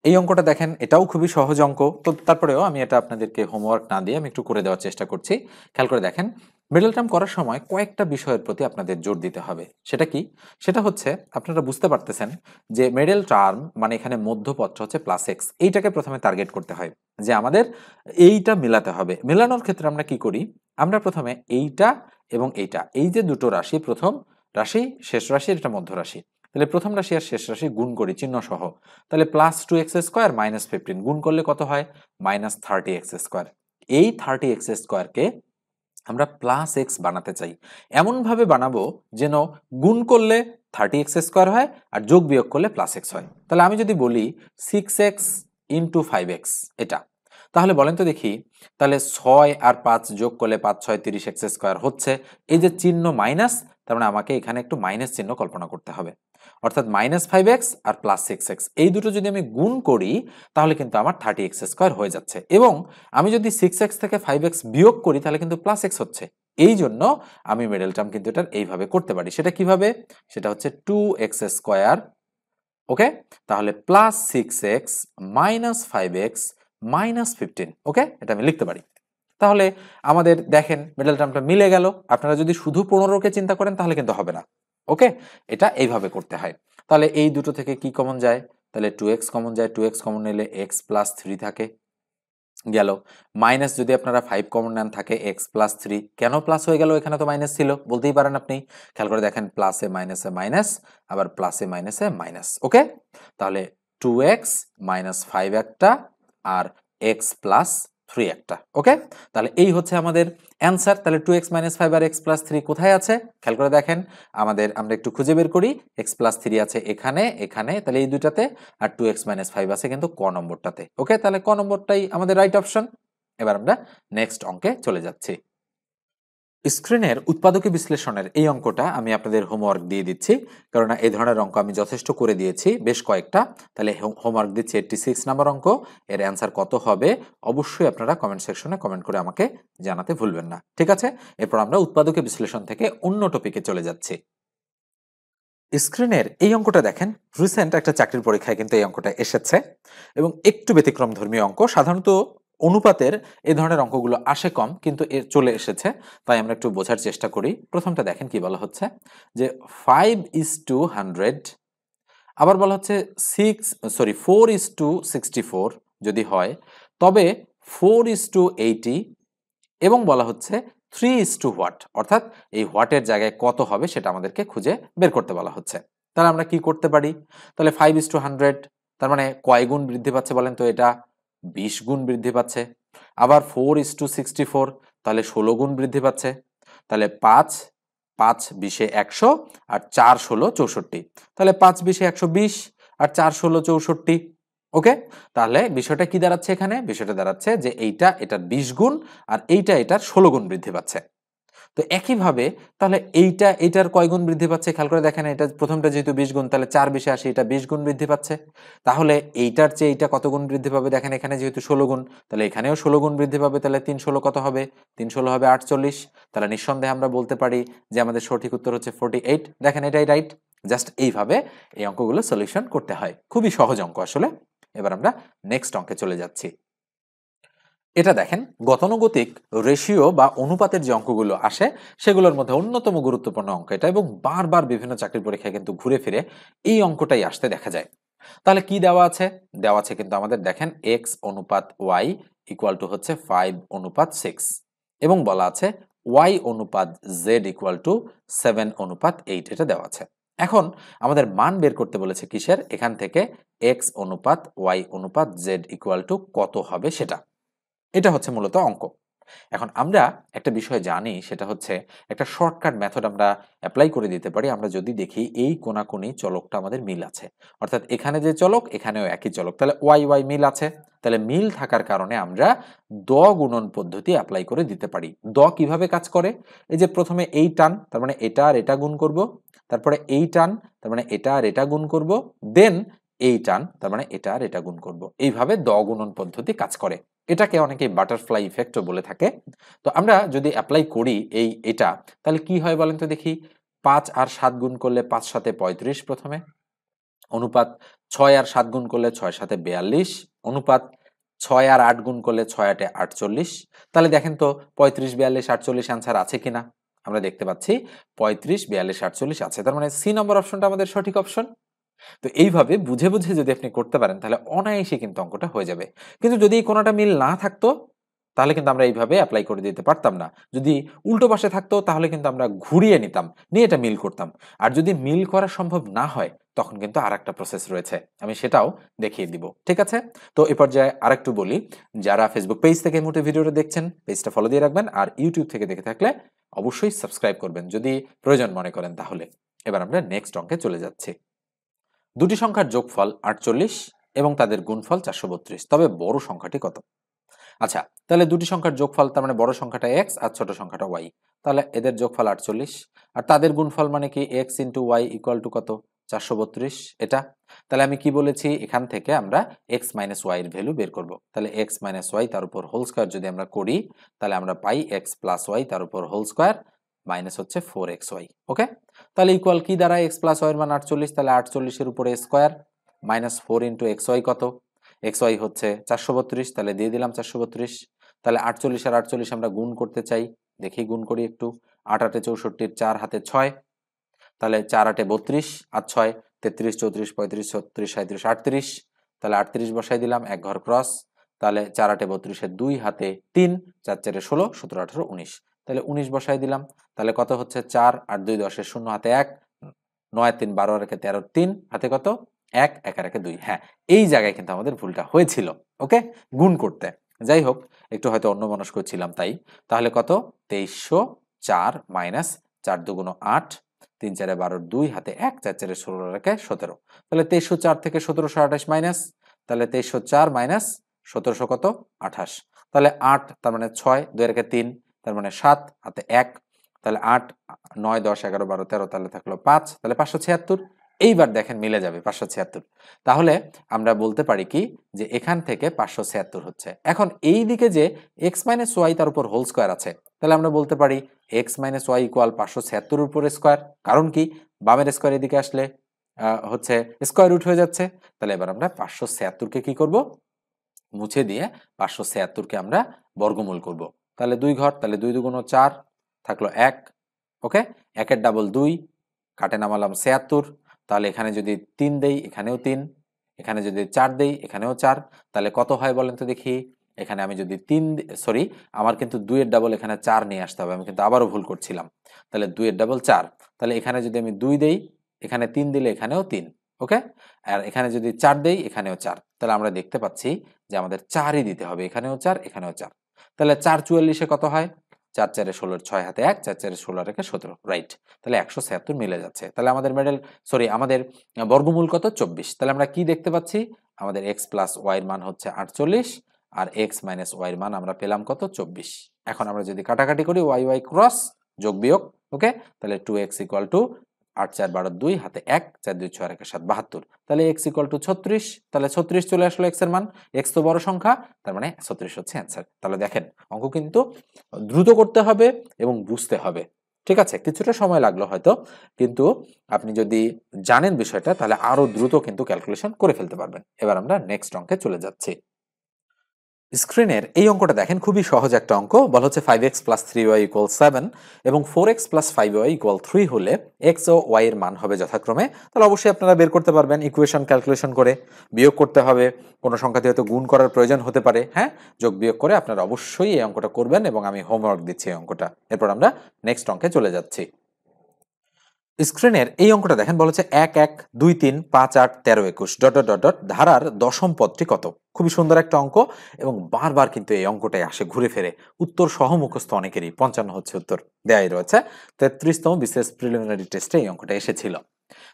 এই অঙ্কটা দেখেন এটাও খুবই সহজ অঙ্ক তো তারপরেও আমি এটা আপনাদেরকে হোমওয়ার্ক না দিয়ে আমি একটু করে দেওয়ার চেষ্টা করছি খেয়াল করে দেখেন মিডল টার্ম করার সময় কয়েকটা বিষয়ের প্রতি আপনাদের জোর দিতে হবে সেটা কি সেটা হচ্ছে আপনারা বুঝতে পারতেছেন যে মিডল টার্ম মানে এখানে মধ্যপত্র হচ্ছে প্লাস এক্স এইটাকে প্রথমে টার্গেট করতে হয় যে আমাদের এইটা মেলাতে হবে মেলানোর ক্ষেত্রে আমরা কি করি আমরা প্রথমে এইটা এবং এইটা এই যে দুটো রাশি প্রথম রাশি শেষ রাশি এটা মধ্য রাশি তাহলে প্রথম রাশি আর শেষ রাশি গুণ করি চিহ্ন সহ তাহলে plus two X square minus fifteen গুণ করলে কত হয় মাইনাস থার্টি এক্স স্কোয়ার এই থার্টি এক্স স্কোয়ারকে আমরা প্লাস এক্স বানাতে চাই এমনভাবে বানাবো যেন গুণ করলে থার্টি এক্স স্কোয়ার হয় আর যোগ বিয়োগ করলে প্লাস এক্স হয় তাহলে আমি যদি বলি six x into five x এটা তাহলে বলেন তো দেখি তাহলে ছয় আর পাঁচ যোগ করলে পাঁচ ছয় তিরিশ এক্স স্কোয়ার হচ্ছে এই যে চিহ্ন মাইনাস তার মানে আমাকে এখানে একটু মাইনাস চিহ্ন কল্পনা করতে হবে অর্থাৎ মাইনাস ফাইভ এক্স আর প্লাস সিক্স এক্স এই দুটো যদি আমি গুণ করি তাহলে কিন্তু আমার থার্টি এক্স স্কোয়ার হয়ে যাচ্ছে এবং আমি যদি সিক্স এক্স থেকে ফাইভ এক্স বিয়োগ করি তাহলে কিন্তু প্লাস এক্স হচ্ছে এই জন্য আমি মিডল টার্ম কিন্তু এটার এইভাবে করতে পারি সেটা কিভাবে সেটা হচ্ছে টু এক্স স্কোয়ার ওকে তাহলে plus six x minus five x minus fifteen okay এটা আমি লিখতে পারি তাহলে আমাদের দেখেন মিডল টার্মটা মিলে গেল আপনারা যদি শুধু পনেরোকে চিন্তা করেন তাহলে কিন্তু হবে না ওকে এটা এইভাবে করতে হয় তাহলে এই দুটো থেকে কি কমন যায় তাহলে টু এক্স কমন যায় টু এক্স কমন নিলে এক্স প্লাস থ্রি থাকে গেল মাইনাস যদি আপনারা ফাইভ কমন নেন থাকে এক্স প্লাস থ্রি কেন প্লাস হয়ে গেল এখানে তো মাইনাস ছিল বলতেই পারেন আপনি খেয়াল করে দেখেন প্লাসে মাইনাসে মাইনাস আবার প্লাসে মাইনাসে মাইনাস ওকে তাহলে টু এক্স মাইনাস ফাইভ একটা আর এক্স প্লাস থ্রি একটা ওকে তাহলে এই হচ্ছে আমাদের অ্যান্সার তাহলে টু এক্স মাইনাস ফাইভ আর এক্স প্লাস থ্রি কোথায় আছে খেয়াল করে দেখেন আমাদের আমরা একটু খুঁজে বের করি এক্স প্লাস থ্রি আছে এখানে এখানে তাহলে এই দুইটাতে আর টু এক্স মাইনাস ফাইভ আছে কিন্তু ক নম্বরটাতে ওকে তাহলে ক নম্বরটাই আমাদের রাইট অপশন এবার আমরা নেক্সট অঙ্কে চলে যাচ্ছি স্ক্রিনের উৎপাদকী বিশ্লেষণের এই অঙ্কটা আমি আপনাদের হোমওয়ার্ক দিয়ে দিচ্ছি কারণ এই ধরনের অঙ্ক আমি যথেষ্ট করে দিয়েছি বেশ কয়েকটা তাহলে হোমওয়ার্ক দিচ্ছি এইটটি সিক্স নাম্বার অঙ্ক এর অ্যান্সার কত হবে অবশ্যই আপনারা কমেন্ট সেকশনে কমেন্ট করে আমাকে জানাতে ভুলবেন না ঠিক আছে এরপর আমরা উৎপাদকী বিশ্লেষণ থেকে অন্য টপিকে চলে যাচ্ছি স্ক্রিনের এই অঙ্কটা দেখেন রিসেন্ট একটা চাকরির পরীক্ষায় কিন্তু এই অঙ্কটা এসেছে এবং একটু ব্যতিক্রম ধর্মীয় অঙ্ক সাধারণত অনুপাতের এ ধরনের অঙ্কগুলো আসে কম কিন্তু এর চলে এসেছে তাই আমরা একটু বোঝার চেষ্টা করি প্রথমটা দেখেন কি বলা হচ্ছে যে ফাইভ ইজ টু হান্ড্রেড আবার বলা হচ্ছে six sorry four is two sixty four যদি হয় তবে ফোর ইজ টু এইটি এবং বলা হচ্ছে থ্রি ইজ টু হোয়াট অর্থাৎ এই হোয়াটের জায়গায় কত হবে সেটা আমাদেরকে খুঁজে বের করতে বলা হচ্ছে তাহলে আমরা কি করতে পারি তাহলে ফাইভ ইজ টু হান্ড্রেড তার মানে কয় গুণ বৃদ্ধি পাচ্ছে বলেন তো এটা বিশ গুণ বৃদ্ধি পাচ্ছে আবার four is two sixty four তাহলে ষোলো গুণ বৃদ্ধি পাচ্ছে তাহলে পাঁচ পাঁচ বিশে একশো আর চার ষোলো চৌষট্টি তাহলে পাঁচ বিশে একশো বিশ আর চার ষোলো চৌষট্টি ওকে তাহলে বিষয়টা কি দাঁড়াচ্ছে এখানে বিষয়টা দাঁড়াচ্ছে যে এইটা এটার বিশ গুণ আর এইটা এটার ষোলো গুণ বৃদ্ধি পাচ্ছে তো একইভাবে তাহলে এইটা এটার কয় গুণ বৃদ্ধি পাচ্ছে খেয়াল করে দেখেন এটা প্রথমটা যেহেতু বিশ গুণ তাহলে চার বিশে আসে এটা বিশ গুণ বৃদ্ধি পাচ্ছে তাহলে এইটার চেয়ে এইটা কত গুণ বৃদ্ধি পাবে দেখেন এখানে যেহেতু ষোলো গুণ তাহলে এখানেও ষোলো গুণ বৃদ্ধি পাবে তাহলে তিন ষোলো কত হবে তিন ষোলো হবে আটচল্লিশ তাহলে নিঃসন্দেহে আমরা বলতে পারি যে আমাদের সঠিক উত্তর হচ্ছে ফোর্টি এইট দেখেন এটাই রাইট জাস্ট এইভাবে এই অঙ্কগুলো সলিউশন করতে হয় খুবই সহজ অঙ্ক আসলে এবার আমরা নেক্সট অঙ্কে চলে যাচ্ছি এটা দেখেন গতানুগতিক রেশিও বা অনুপাতের যে অঙ্কগুলো আসে সেগুলোর মধ্যে অন্যতম গুরুত্বপূর্ণ অঙ্ক এটা এবং বারবার বিভিন্ন চাকরির পরীক্ষায় কিন্তু ঘুরে ফিরে এই অঙ্কটাই আসতে দেখা যায় তাহলে কি দেওয়া আছে দেওয়া আছে কিন্তু আমাদের দেখেন এক্স অনুপাত ওয়াই ইকুয়াল টু হচ্ছে ফাইভ অনুপাত সিক্স এবং বলা আছে ওয়াই অনুপাত জেড ইকুয়াল টু সেভেন অনুপাত এইট এটা দেওয়া আছে এখন আমাদের মান বের করতে বলেছে কিসের এখান থেকে এক্স অনুপাত ওয়াই অনুপাত জেড ইকুয়াল টু কত হবে সেটা এটা হচ্ছে মূলত অঙ্ক এখন আমরা একটা বিষয় জানি সেটা হচ্ছে একটা শর্টকাট মেথড আমরা অ্যাপ্লাই করে দিতে পারি আমরা যদি দেখি এই কোনাকুনি চলকটা আমাদের মিল আছে অর্থাৎ এখানে যে চলক এখানেও একই চলক তাহলে ওয়াই ওয়াই মিল আছে তাহলে মিল থাকার কারণে আমরা দ গুণন পদ্ধতি অ্যাপ্লাই করে দিতে পারি দ কিভাবে কাজ করে এই যে প্রথমে এই টান তার মানে এটা আর এটা গুণ করব তারপরে এই টান তার মানে এটা আর এটা গুণ করব দেন এই টান তার মানে এটা আর এটা গুণ করব এইভাবে দ গুণন পদ্ধতি কাজ করে এটাকে অনেকে বাটারফ্লাই ইফেক্টও বলে থাকে তো আমরা যদি অ্যাপ্লাই করি এই এটা তাহলে কি হয় বলেন তো দেখি পাঁচ আর সাত গুণ করলে পাঁচ সাথে পঁয়ত্রিশ প্রথমে অনুপাত ছয় আর সাত গুণ করলে ছয় সাথে বেয়াল্লিশ অনুপাত ছয় আর আট গুণ করলে ছয় আটে আটচল্লিশ তাহলে দেখেন তো পঁয়ত্রিশ বিয়াল্লিশ আটচল্লিশ অ্যান্সার আছে কিনা আমরা দেখতে পাচ্ছি পঁয়ত্রিশ বিয়াল্লিশ আটচল্লিশ আছে তার মানে সি নম্বর অপশনটা আমাদের সঠিক অপশন তো এইভাবে বুঝে বুঝে যদি আপনি করতে পারেন তাহলে অনায়াসে কিন্তু অঙ্কটা হয়ে যাবে কিন্তু যদি কোনোটা মিল না থাকতো তাহলে কিন্তু আমরা এইভাবে অ্যাপ্লাই করে দিতে পারতাম না যদি উল্টো পাশে থাকতো তাহলে কিন্তু আমরা ঘুরিয়ে নিতাম নিয়ে এটা মিল করতাম আর যদি মিল করা সম্ভব না হয় তখন কিন্তু আর একটা প্রসেস রয়েছে আমি সেটাও দেখিয়ে দিব ঠিক আছে তো এ পর্যায়ে আর একটু বলি যারা ফেসবুক পেজ থেকে মোটে ভিডিওটা দেখছেন পেজটা ফলো দিয়ে রাখবেন আর ইউটিউব থেকে দেখে থাকলে অবশ্যই সাবস্ক্রাইব করবেন যদি প্রয়োজন মনে করেন তাহলে এবার আমরা নেক্সট অঙ্কে চলে যাচ্ছি দুটি সংখ্যার যোগফল আটচল্লিশ এবং তাদের গুণফল চারশো বত্রিশ তবে বড় সংখ্যাটি কত আচ্ছা তাহলে দুটি সংখ্যার যোগফল তার মানে বড় সংখ্যাটা এক্স আর ছোট সংখ্যাটা ওয়াই তাহলে এদের যোগফল আটচল্লিশ আর তাদের গুণফল মানে কি x into y equal to কত চারশো বত্রিশ এটা তাহলে আমি কি বলেছি এখান থেকে আমরা এক্স মাইনাস ওয়াই এর ভ্যালু বের করব তাহলে এক্স মাইনাস ওয়াই তার উপর হোল স্কোয়ার যদি আমরা করি তাহলে আমরা পাই এক্স প্লাস ওয়াই তার উপর হোল স্কোয়ার মাইনাস হচ্ছে ফোর এক্স ওয়াই ওকে তাহলে ইকুয়াল কি দ্বারা এক্স প্লাস ওয়ের মান আটচল্লিশ তাহলে আটচল্লিশের উপরে square minus four into x y কত এক্স ওয়াই হচ্ছে চারশো বত্রিশ তাহলে দিয়ে দিলাম চারশো বত্রিশ তাহলে আটচল্লিশ আর আটচল্লিশ আমরা গুণ করতে চাই দেখি গুণ করি একটু আট আটে চৌষট্টির চার হাতে ছয় তাহলে চার আটে বত্রিশ আর ছয় তেত্রিশ চৌত্রিশ পঁয়ত্রিশ ছত্রিশ সাঁত্রিশ আটত্রিশ তাহলে আটত্রিশ বসাই দিলাম এক ঘর ক্রস তাহলে চার আটে বত্রিশে দুই হাতে তিন চার চারে ষোলো সতেরো আঠেরো উনিশ তাহলে উনিশ বসাই দিলাম তাহলে কত হচ্ছে চার আর দুই দশের শূন্য হাতে এক নয় তিন বারো রেখে তেরো তিন হাতে কত এক এক রেখে দুই হ্যাঁ এই জায়গায় কিন্তু আমাদের ভুলটা হয়েছিল ওকে গুণ করতে যাই হোক একটু হয়তো অন্য মানুষ করছিলাম তাই তাহলে কত তেইশশো চার মাইনাস চার দুগুণ আট তিন চারে বারো দুই হাতে এক চার চারে ষোলো রেখে সতেরো তাহলে তেইশশো চার থেকে সতেরোশো আঠাশ মাইনাস তাহলে তেইশশো চার মাইনাস সতেরোশো কত আঠাশ তাহলে আট তার মানে ছয় দুই রেখে তিন তার মানে সাত হাতে এক তাহলে আট নয় দশ এগারো বারো তেরো তাহলে থাকলো পাঁচ তাহলে পাঁচশো ছিয়াত্তর এইবার দেখেন মিলে যাবে পাঁচশো ছিয়াত্তর তাহলে আমরা বলতে পারি কি যে এখান থেকে পাঁচশো ছিয়াত্তর হচ্ছে এখন এই দিকে যে এক্স মাইনাস ওয়াই তার উপর হোল স্কোয়ার আছে তাহলে আমরা বলতে পারি এক্স মাইনাস ওয়াই ইকুয়াল পাঁচশো ছিয়াত্তর উপর স্কোয়ার কারণ কি বামের স্কোয়ার এদিকে আসলে হচ্ছে স্কোয়ার রুট হয়ে যাচ্ছে তাহলে এবার আমরা পাঁচশো ছিয়াত্তরকে কী করব মুছে দিয়ে পাঁচশো ছিয়াত্তরকে আমরা বর্গমূল করবো তাহলে দুই ঘর তাহলে দুই দুগুণ চার থাকলো এক ওকে একের ডাবল দুই কাটে নামালাম ছিয়াত্তর তাহলে এখানে যদি তিন দেই এখানেও তিন এখানে যদি চার দেই এখানেও চার তাহলে কত হয় বলেন তো দেখি এখানে আমি যদি তিন সরি আমার কিন্তু দুইয়ের ডাবল এখানে চার নিয়ে আসতে হবে আমি কিন্তু আবারও ভুল করছিলাম তাহলে দুইয়ের ডাবল চার তাহলে এখানে যদি আমি দুই দেই এখানে তিন দিলে এখানেও তিন ওকে আর এখানে যদি চার দেই এখানেও চার তাহলে আমরা দেখতে পাচ্ছি যে আমাদের চারই দিতে হবে এখানেও চার এখানেও চার তাহলে চার চুয়াল্লিশে কত হয় চার চারে ষোলোর ছয় হাতে এক চার চারে ষোলো রেখে সতেরো রাইট তাহলে একশো ছিয়াত্তর মিলে যাচ্ছে তাহলে আমাদের মেডেল সরি আমাদের বর্গমূল কত চব্বিশ তাহলে আমরা কি দেখতে পাচ্ছি আমাদের এক্স প্লাস ওয়াইয়ের মান হচ্ছে আটচল্লিশ আর এক্স মাইনাস ওয়াইয়ের মান আমরা পেলাম কত চব্বিশ এখন আমরা যদি কাটাকাটি করি ওয়াই ওয়াই ক্রস যোগ বিয়োগ ওকে তাহলে টু এক্স ইকুয়াল টু আট চার বারো দুই হাতে এক চার দুই ছয় এক সাত বাহাত্তর তাহলে এক্স ইকুয়াল টু ছত্রিশ তাহলে ছত্রিশ চলে আসলো এক্স এর মান এক্স তো বড় সংখ্যা তার মানে ছত্রিশ হচ্ছে অ্যান্সার তাহলে দেখেন অঙ্ক কিন্তু দ্রুত করতে হবে এবং বুঝতে হবে ঠিক আছে কিছুটা সময় লাগলো হয়তো কিন্তু আপনি যদি জানেন বিষয়টা তাহলে আরও দ্রুত কিন্তু ক্যালকুলেশন করে ফেলতে পারবেন এবার আমরা নেক্সট অঙ্কে চলে যাচ্ছি স্ক্রিনের এই অঙ্কটা দেখেন খুবই সহজ একটা অঙ্ক বল হচ্ছে five x plus three y equal seven এবং four x plus five y equal three হলে এক্স ও ওয়াই এর মান হবে যথাক্রমে তাহলে অবশ্যই আপনারা বের করতে পারবেন ইকুয়েশন ক্যালকুলেশন করে বিয়োগ করতে হবে কোনো সংখ্যাতে হয়তো গুণ করার প্রয়োজন হতে পারে হ্যাঁ যোগ বিয়োগ করে আপনারা অবশ্যই এই অঙ্কটা করবেন এবং আমি হোমওয়ার্ক দিচ্ছি এই অঙ্কটা এরপর আমরা নেক্সট অঙ্কে চলে যাচ্ছি স্ক্রিনের এই অঙ্কটা দেখেন বলেছে হচ্ছে এক এক দুই তিন পাঁচ আট তেরো একুশ ডট ডট ডট ধারার দশম পদটি কত খুবই সুন্দর একটা অঙ্ক এবং বারবার কিন্তু এই অঙ্কটাই আসে ঘুরে ফেরে উত্তর সহ মুখস্থ অনেকেরই পঞ্চান্ন হচ্ছে উত্তর দেয়াই রয়েছে তেত্রিশতম বিশেষ প্রিলিমিনারি টেস্টে এই অঙ্কটা এসেছিল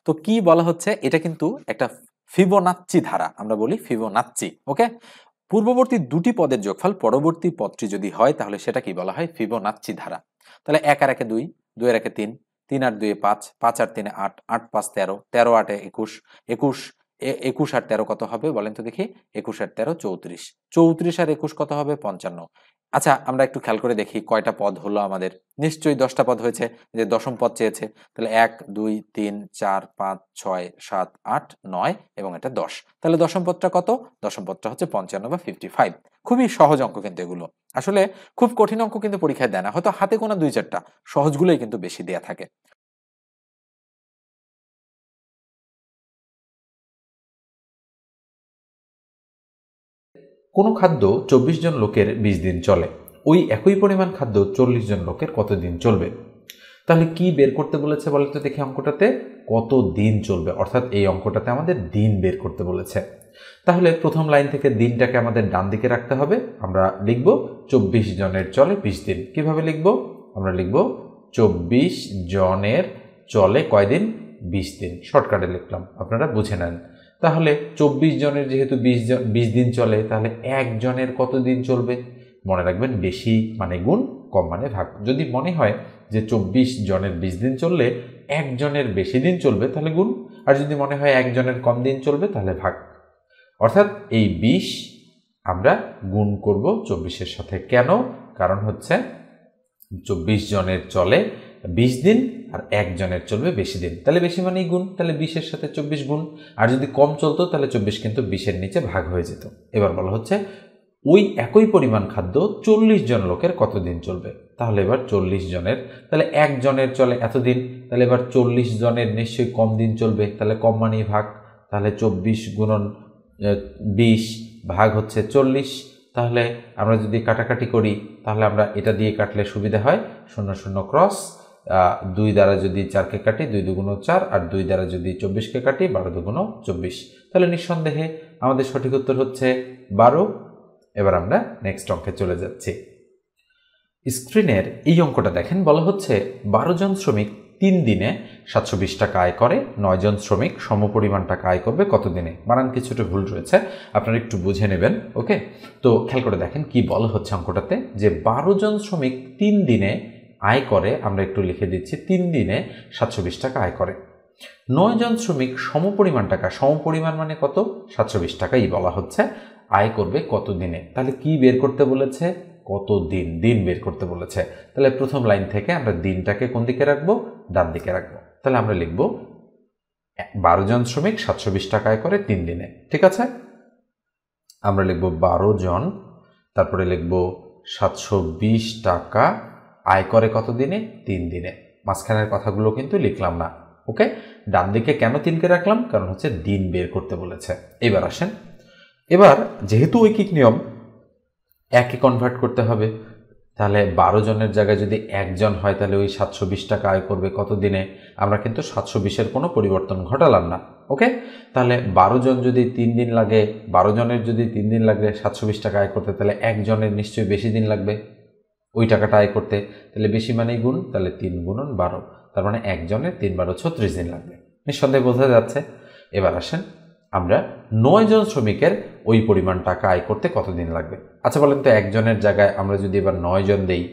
তো কি বলা হচ্ছে এটা কিন্তু একটা ফিবোনাচ্চি ধারা আমরা বলি ফিবোনাচ্চি ওকে পূর্ববর্তী দুটি পদের যোগফল পরবর্তী পদটি যদি হয় তাহলে সেটা কি বলা হয় ফিবোনাচ্চি ধারা তাহলে এক আর একে দুই দুই আর একে তিন তিন আট দুয়ে পাঁচ পাঁচ আট তিনে আট আট পাঁচ তেরো তেরো আটে একুশ একুশ একুশ আর তেরো কত হবে বলেন তো দেখি একুশ আর তেরো চৌত্রিশ চৌত্রিশ আর একুশ কত হবে পঞ্চান্ন আচ্ছা আমরা একটু খেয়াল করে দেখি কয়টা পদ হলো আমাদের নিশ্চয়ই দশটা পদ হয়েছে যে দশম পদ চেয়েছে তাহলে এক দুই তিন চার পাঁচ ছয় সাত আট নয় এবং এটা দশ তাহলে দশম পদটা কত দশম পদটা হচ্ছে পঞ্চান্ন বা ফিফটি ফাইভ খুবই সহজ অঙ্ক কিন্তু এগুলো আসলে খুব কঠিন অঙ্ক কিন্তু পরীক্ষায় দেয় না হয়তো হাতে কোনো দুই চারটা সহজগুলোই কিন্তু বেশি দেয়া থাকে কোনো খাদ্য চব্বিশ জন লোকের বিশ দিন চলে ওই একই পরিমাণ খাদ্য চল্লিশ জন লোকের কতদিন চলবে তাহলে কি বের করতে বলেছে বলে তো দেখি অঙ্কটাতে কত দিন চলবে অর্থাৎ এই অঙ্কটাতে আমাদের দিন বের করতে বলেছে তাহলে প্রথম লাইন থেকে দিনটাকে আমাদের ডান দিকে রাখতে হবে আমরা লিখব চব্বিশ জনের চলে বিশ দিন কিভাবে লিখব আমরা লিখব চব্বিশ জনের চলে কয়দিন বিশ দিন শর্টকাটে লিখলাম আপনারা বুঝে নেন তাহলে চব্বিশ জনের যেহেতু বিশ জন বিশ দিন চলে তাহলে একজনের কত দিন চলবে মনে রাখবেন বেশি মানে গুণ কম মানে ভাগ যদি মনে হয় যে চব্বিশ জনের বিশ দিন চললে একজনের বেশি দিন চলবে তাহলে গুণ আর যদি মনে হয় একজনের কম দিন চলবে তাহলে ভাগ অর্থাৎ এই বিশ আমরা গুণ করব চব্বিশের সাথে কেন কারণ হচ্ছে চব্বিশ জনের চলে বিশ দিন আর একজনের চলবে বেশি দিন তাহলে বেশি মানেই গুণ তাহলে বিশের সাথে চব্বিশ গুণ আর যদি কম চলতো তাহলে চব্বিশ কিন্তু বিশের নিচে ভাগ হয়ে যেত এবার বলা হচ্ছে ওই একই পরিমাণ খাদ্য চল্লিশ জন লোকের কতদিন চলবে তাহলে এবার চল্লিশ জনের তাহলে একজনের চলে এতদিন তাহলে এবার চল্লিশ জনের নিশ্চয়ই কম দিন চলবে তাহলে কম মানি ভাগ তাহলে চব্বিশ গুণন বিশ ভাগ হচ্ছে চল্লিশ তাহলে আমরা যদি কাটাকাটি করি তাহলে আমরা এটা দিয়ে কাটলে সুবিধা হয় শূন্য শূন্য ক্রস দুই দ্বারা যদি চারকে কাটি দুই দুগুণ চার আর দুই দ্বারা যদি চব্বিশকে কাটি বারো দুগুণ চব্বিশ তাহলে নিঃসন্দেহে আমাদের সঠিক উত্তর হচ্ছে বারো এবার আমরা নেক্সট অঙ্কে চলে যাচ্ছি স্ক্রিনের এই অঙ্কটা দেখেন বলা হচ্ছে বারো জন শ্রমিক তিন দিনে সাতশো বিশ টাকা আয় করে নয়জন শ্রমিক পরিমাণ টাকা আয় করবে কত দিনে বানান কিছুটা ভুল রয়েছে আপনারা একটু বুঝে নেবেন ওকে তো খেয়াল করে দেখেন কি বলা হচ্ছে অঙ্কটাতে যে বারো জন শ্রমিক তিন দিনে আয় করে আমরা একটু লিখে দিচ্ছি তিন দিনে সাতশো বিশ টাকা আয় করে নয়জন শ্রমিক সমপরিমাণ টাকা সমপরিমাণ মানে কত সাতশো বিশ টাকাই বলা হচ্ছে আয় করবে কত দিনে তাহলে কি বের করতে বলেছে কত দিন দিন বের করতে বলেছে তাহলে প্রথম লাইন থেকে আমরা দিনটাকে কোন দিকে রাখবো ডান দিকে রাখবো তাহলে আমরা লিখব বারো জন শ্রমিক সাতশো বিশ টাকা আয় করে তিন দিনে ঠিক আছে আমরা লিখব বারো জন তারপরে লিখব সাতশো বিশ টাকা আয় করে কত দিনে তিন দিনে মাঝখানের কথাগুলো কিন্তু লিখলাম না ওকে ডান দিকে কেন তিনকে রাখলাম কারণ হচ্ছে দিন বের করতে বলেছে এবার আসেন এবার যেহেতু ঐকিক নিয়ম একে কনভার্ট করতে হবে তাহলে বারো জনের জায়গায় যদি একজন হয় তাহলে ওই সাতশো বিশ টাকা আয় করবে কত দিনে আমরা কিন্তু সাতশো বিশের কোনো পরিবর্তন ঘটালাম না ওকে তাহলে বারো জন যদি তিন দিন লাগে বারো জনের যদি তিন দিন লাগে সাতশো বিশ টাকা আয় করতে তাহলে একজনের নিশ্চয়ই বেশি দিন লাগবে ওই টাকাটা আয় করতে তাহলে বেশি মানেই গুণ তাহলে তিন গুণন বারো তার মানে একজনের তিন বারো ছত্রিশ দিন লাগবে নিঃসন্দেহে বোঝা যাচ্ছে এবার আসেন আমরা নয়জন শ্রমিকের ওই পরিমাণ টাকা আয় করতে কতদিন লাগবে আচ্ছা বলেন তো একজনের জায়গায় আমরা যদি এবার নয়জন দেই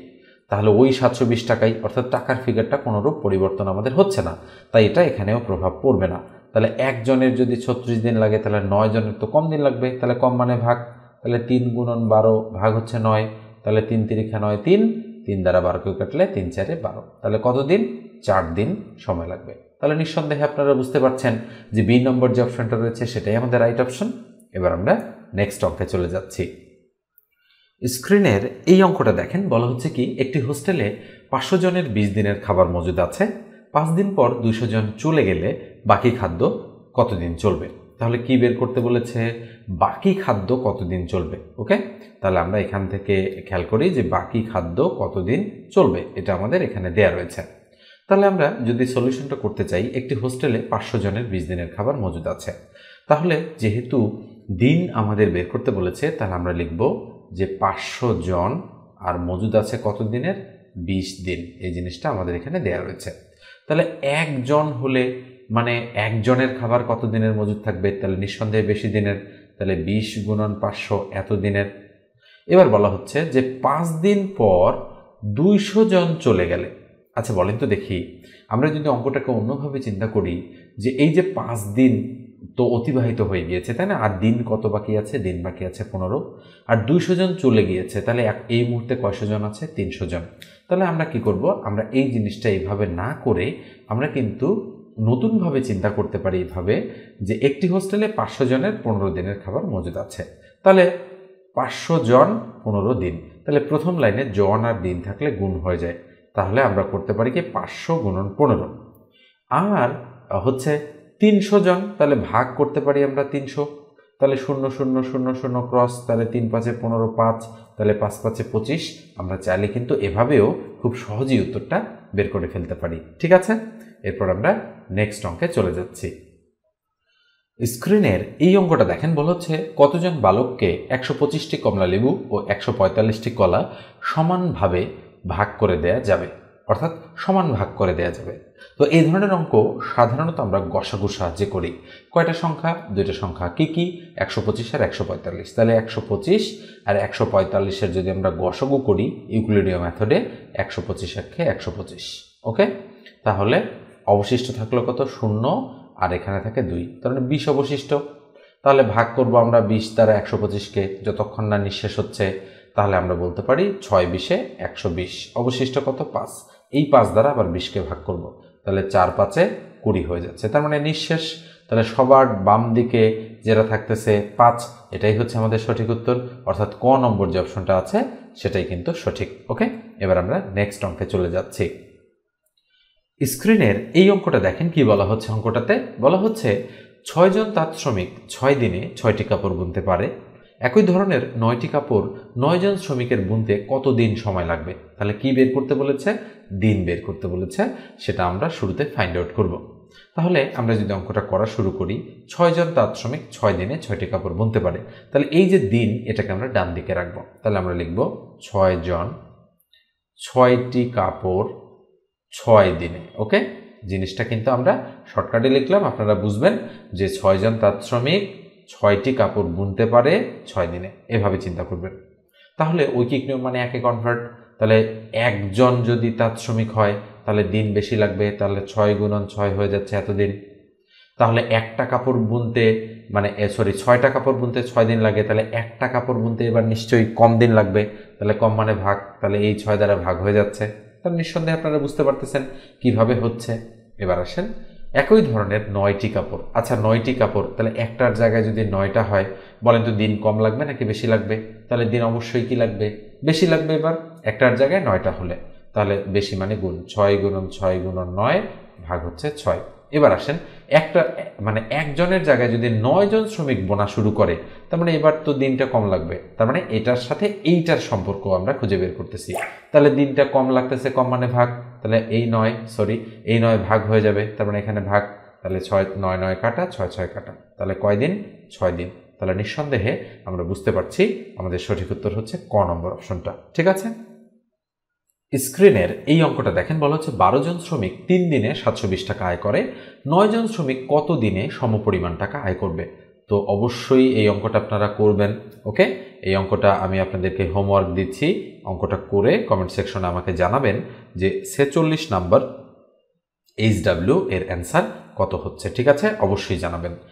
তাহলে ওই সাতশো বিশ টাকাই অর্থাৎ টাকার ফিগারটা কোনোরূপ পরিবর্তন আমাদের হচ্ছে না তাই এটা এখানেও প্রভাব পড়বে না তাহলে একজনের যদি ছত্রিশ দিন লাগে তাহলে নয় জনের তো কম দিন লাগবে তাহলে কম মানে ভাগ তাহলে তিন গুণন বারো ভাগ হচ্ছে নয় তাহলে তিন তিরিখে নয় তিন তিন দ্বারা কেউ কাটলে তিন চারে বারো তাহলে কতদিন চার দিন সময় লাগবে তাহলে নিঃসন্দেহে আপনারা বুঝতে পারছেন যে বি নম্বর যে অপশনটা রয়েছে সেটাই আমাদের রাইট অপশন এবার আমরা নেক্সট অঙ্কে চলে যাচ্ছি স্ক্রিনের এই অঙ্কটা দেখেন বলা হচ্ছে কি একটি হোস্টেলে পাঁচশো জনের বিশ দিনের খাবার মজুদ আছে পাঁচ দিন পর দুশো জন চলে গেলে বাকি খাদ্য কতদিন চলবে তাহলে কি বের করতে বলেছে বাকি খাদ্য কতদিন চলবে ওকে তাহলে আমরা এখান থেকে খেয়াল করি যে বাকি খাদ্য কতদিন চলবে এটা আমাদের এখানে দেয়া রয়েছে তাহলে আমরা যদি সলিউশনটা করতে চাই একটি হোস্টেলে পাঁচশো জনের বিশ দিনের খাবার মজুদ আছে তাহলে যেহেতু দিন আমাদের বের করতে বলেছে তাহলে আমরা লিখব যে পাঁচশো জন আর মজুদ আছে কত দিনের বিশ দিন এই জিনিসটা আমাদের এখানে দেয়া রয়েছে তাহলে একজন হলে মানে একজনের খাবার কত দিনের মজুদ থাকবে তাহলে নিঃসন্দেহে বেশি দিনের তাহলে বিশ গুণন পাঁচশো এত দিনের এবার বলা হচ্ছে যে পাঁচ দিন পর দুইশো জন চলে গেলে আচ্ছা বলেন তো দেখি আমরা যদি অঙ্কটাকে অন্যভাবে চিন্তা করি যে এই যে পাঁচ দিন তো অতিবাহিত হয়ে গিয়েছে তাই না আর দিন কত বাকি আছে দিন বাকি আছে পনেরো আর দুইশো জন চলে গিয়েছে তাহলে এই মুহূর্তে কয়শো জন আছে তিনশো জন তাহলে আমরা কি করব আমরা এই জিনিসটা এইভাবে না করে আমরা কিন্তু নতুনভাবে চিন্তা করতে পারি এইভাবে যে একটি হোস্টেলে পাঁচশো জনের পনেরো দিনের খাবার মজুদ আছে তাহলে পাঁচশো জন পনেরো দিন তাহলে প্রথম লাইনে জন আর দিন থাকলে গুণ হয়ে যায় তাহলে আমরা করতে পারি কি পাঁচশো গুণন পনেরো আর হচ্ছে তিনশো জন তাহলে ভাগ করতে পারি আমরা তিনশো তাহলে শূন্য শূন্য শূন্য শূন্য ক্রস তাহলে তিন পাঁচে পনেরো পাঁচ তাহলে পাঁচ পাঁচে পঁচিশ আমরা চাইলে কিন্তু এভাবেও খুব সহজেই উত্তরটা বের করে ফেলতে পারি ঠিক আছে এরপর আমরা নেক্সট অঙ্কে চলে যাচ্ছি স্ক্রিনের এই অঙ্কটা দেখেন বলা হচ্ছে কতজন বালককে একশো পঁচিশটি কমলা লেবু ও একশো পঁয়তাল্লিশটি কলা সমানভাবে ভাগ করে দেয়া যাবে অর্থাৎ সমান ভাগ করে দেয়া যাবে তো এই ধরনের অঙ্ক সাধারণত আমরা গসাগুসা সাহায্যে করি কয়টা সংখ্যা দুইটা সংখ্যা কী কী একশো পঁচিশ আর একশো পঁয়তাল্লিশ তাহলে একশো পঁচিশ আর একশো পঁয়তাল্লিশের যদি আমরা গসগু করি ইউক্লিডীয় মেথডে একশো পঁচিশ একে একশো পঁচিশ ওকে তাহলে অবশিষ্ট থাকলো কত শূন্য আর এখানে থাকে দুই তাহলে বিশ অবশিষ্ট তাহলে ভাগ করব আমরা বিশ দ্বারা একশো পঁচিশকে যতক্ষণ না নিঃশেষ হচ্ছে তাহলে আমরা বলতে পারি ছয় বিশে একশো বিশ অবশিষ্ট কত পাঁচ এই পাঁচ দ্বারা আবার বিশকে ভাগ করব তাহলে চার পাঁচে কুড়ি হয়ে যাচ্ছে তার মানে নিঃশেষ তাহলে সবার বাম দিকে যেটা থাকতেছে পাঁচ এটাই হচ্ছে আমাদের সঠিক উত্তর অর্থাৎ ক নম্বর যে অপশনটা আছে সেটাই কিন্তু সঠিক ওকে এবার আমরা নেক্সট অঙ্কে চলে যাচ্ছি স্ক্রিনের এই অঙ্কটা দেখেন কি বলা হচ্ছে অঙ্কটাতে বলা হচ্ছে ছয়জন তাঁত শ্রমিক ছয় দিনে ছয়টি কাপড় বুনতে পারে একই ধরনের নয়টি কাপড় নয়জন শ্রমিকের বুনতে কত দিন সময় লাগবে তাহলে কি বের করতে বলেছে দিন বের করতে বলেছে সেটা আমরা শুরুতে ফাইন্ড আউট করব তাহলে আমরা যদি অঙ্কটা করা শুরু করি ছয়জন তাঁত শ্রমিক ছয় দিনে ছয়টি কাপড় বুনতে পারে তাহলে এই যে দিন এটাকে আমরা ডান দিকে রাখব তাহলে আমরা লিখব ছয়জন ছয়টি কাপড় ছয় দিনে ওকে জিনিসটা কিন্তু আমরা শর্টকাটে লিখলাম আপনারা বুঝবেন যে ছয়জন তাঁত শ্রমিক ছয়টি কাপড় বুনতে পারে ছয় দিনে এভাবে চিন্তা করবেন তাহলে ঐকিক নিয়ম মানে একে কনভার্ট তাহলে একজন যদি শ্রমিক হয় তাহলে দিন বেশি লাগবে তাহলে ছয় গুণন ছয় হয়ে যাচ্ছে এতদিন তাহলে একটা কাপড় বুনতে মানে সরি ছয়টা কাপড় বুনতে ছয় দিন লাগে তাহলে একটা কাপড় বুনতে এবার নিশ্চয়ই কম দিন লাগবে তাহলে কম মানে ভাগ তাহলে এই ছয় দ্বারা ভাগ হয়ে যাচ্ছে তাহলে নিঃসন্দেহে আপনারা বুঝতে পারতেছেন কিভাবে হচ্ছে এবার আসেন একই ধরনের নয়টি কাপড় আচ্ছা নয়টি কাপড় তাহলে একটার জায়গায় যদি নয়টা হয় বলেন তো দিন কম লাগবে নাকি বেশি লাগবে তাহলে দিন অবশ্যই কি লাগবে বেশি লাগবে এবার একটার জায়গায় নয়টা হলে তাহলে বেশি মানে গুণ ছয় গুণন ছয় গুণন নয় ভাগ হচ্ছে ছয় এবার আসেন একটা মানে একজনের জায়গায় যদি নয়জন শ্রমিক বোনা শুরু করে তার মানে এবার তো দিনটা কম লাগবে তার মানে এটার সাথে এইটার সম্পর্ক আমরা খুঁজে বের করতেছি তাহলে দিনটা কম লাগতেছে কম মানে ভাগ তাহলে এই নয় সরি এই নয় ভাগ হয়ে যাবে তার মানে এখানে ভাগ তাহলে ছয় নয় নয় কাটা ছয় ছয় কাটা তাহলে কয় দিন ছয় দিন তাহলে নিঃসন্দেহে আমরা বুঝতে পারছি আমাদের সঠিক উত্তর হচ্ছে ক নম্বর অপশনটা ঠিক আছে স্ক্রিনের এই অঙ্কটা দেখেন বলা হচ্ছে বারো জন শ্রমিক তিন দিনে সাতশো টাকা আয় করে নয় জন শ্রমিক কত দিনে সমপরিমাণ টাকা আয় করবে তো অবশ্যই এই অঙ্কটা আপনারা করবেন ওকে এই অঙ্কটা আমি আপনাদেরকে হোমওয়ার্ক দিচ্ছি অঙ্কটা করে কমেন্ট সেকশনে আমাকে জানাবেন যে ছেচল্লিশ নাম্বার এইচ ডাব্লিউ এর অ্যান্সার কত হচ্ছে ঠিক আছে অবশ্যই জানাবেন